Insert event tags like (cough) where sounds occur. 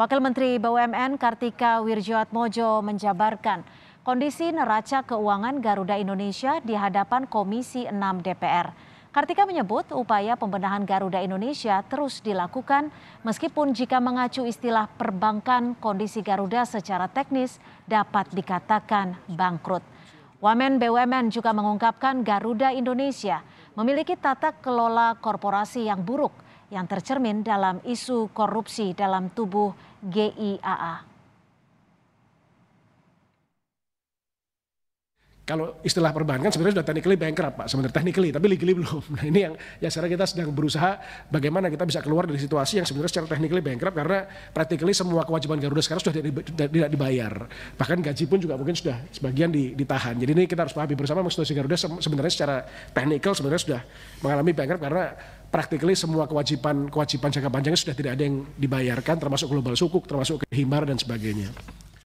Wakil Menteri BUMN Kartika Wirjoatmojo menjabarkan kondisi neraca keuangan Garuda Indonesia di hadapan Komisi 6 DPR. Kartika menyebut upaya pembenahan Garuda Indonesia terus dilakukan meskipun jika mengacu istilah perbankan kondisi Garuda secara teknis dapat dikatakan bangkrut. Wamen BUMN juga mengungkapkan Garuda Indonesia memiliki tata kelola korporasi yang buruk – yang tercermin dalam isu korupsi dalam tubuh GIAA. Kalau istilah perbankan sebenarnya sudah technically bankrupt Pak, sebenarnya technically, tapi legally belum. (laughs) Nah ini yang ya sekarang kita sedang berusaha bagaimana kita bisa keluar dari situasi yang sebenarnya secara technically bankrupt karena practically semua kewajiban Garuda sekarang sudah tidak dibayar. Bahkan gaji pun juga mungkin sudah sebagian ditahan. Jadi ini kita harus pahami bersama situasi Garuda sebenarnya secara technical sebenarnya sudah mengalami bankrupt karena Praktikly semua kewajiban kewajiban jangka panjangnya sudah tidak ada yang dibayarkan termasuk global sukuk termasuk kehimbar dan sebagainya